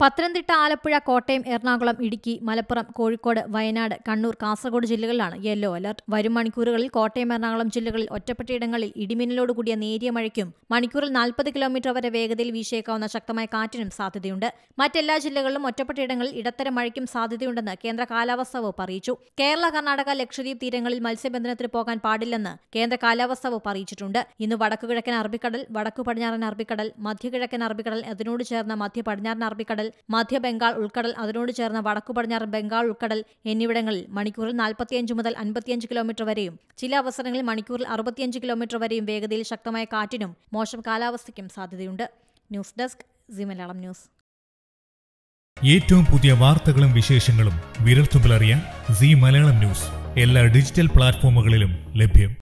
പത്തനംതിട്ട ആലപ്പുഴ കോട്ടയം എറണാകുളം ഇടുക്കി മലപ്പുറം കോഴിക്കോട് വയനാട് കണ്ണൂർ കാസർഗോഡ് ജില്ലകളിലാണ് yellow alert വരും മണിക്കൂറുകളിൽ കോട്ടയം എറണാകുളം ജില്ലകളിൽ ഒറ്റപ്പെട്ടയിടങ്ങളിൽ ഇടിമിന്നലോട് കൂടിയ നേരിയ മഴയ്ക്കും മണിക്കൂറിൽ നാൽപ്പത് കിലോമീറ്റർ വരെ വേഗതയിൽ വീശേക്കാവുന്ന ശക്തമായ കാറ്റിനും സാധ്യതയുണ്ട് മറ്റെല്ലാ ജില്ലകളിലും ഒറ്റപ്പെട്ടയിടങ്ങളിൽ ഇടത്തരം മഴയ്ക്കും സാധ്യതയുണ്ടെന്ന് കേന്ദ്ര കാലാവസ്ഥാ വകുപ്പ് അറിയിച്ചു കേരള കർണാടക ലക്ഷദ്വീപ് തീരങ്ങളിൽ മത്സ്യബന്ധനത്തിന് പോകാൻ പാടില്ലെന്ന് കേന്ദ്ര കാലാവസ്ഥാ വകുപ്പ് അറിയിച്ചിട്ടുണ്ട് ഇന്ന് വടക്കു കിഴക്കൻ അറബിക്കടൽ വടക്കു പടിഞ്ഞാറൻ അറബിക്കടൽ മധ്യകിഴക്കൻ അറബിക്കടൽ അതിനോട് ചേർന്ന മധ്യ പടിഞ്ഞാറൻ അറബിക്കടൽ മധ്യബംഗാൾ ഉൾക്കടൽ അതിനോട് ചേർന്ന വടക്കു പടിഞ്ഞാറൻ ബംഗാൾ ഉൾക്കടൽ എന്നിവിടങ്ങളിൽ മണിക്കൂറിൽ നാൽപ്പത്തിയഞ്ച് മുതൽ അൻപത്തിയഞ്ച് കിലോമീറ്റർ വരെയും ചില അവസരങ്ങളിൽ മണിക്കൂറിൽ അറുപത്തിയഞ്ച് കിലോമീറ്റർ വരെയും വേഗതയിൽ ശക്തമായ കാറ്റിനും മോശം കാലാവസ്ഥയ്ക്കും സാധ്യതയുണ്ട് news desk Zee Malayalam news ഏറ്റവും പുതിയ വാർത്തകളും വിശേഷങ്ങളും വിരൽത്തുമ്പിലറിയാൻ സി മലയാളം ന്യൂസ് എല്ലാ ഡിജിറ്റൽ പ്ലാറ്റ്ഫോമുകളിലും ലഭ്യം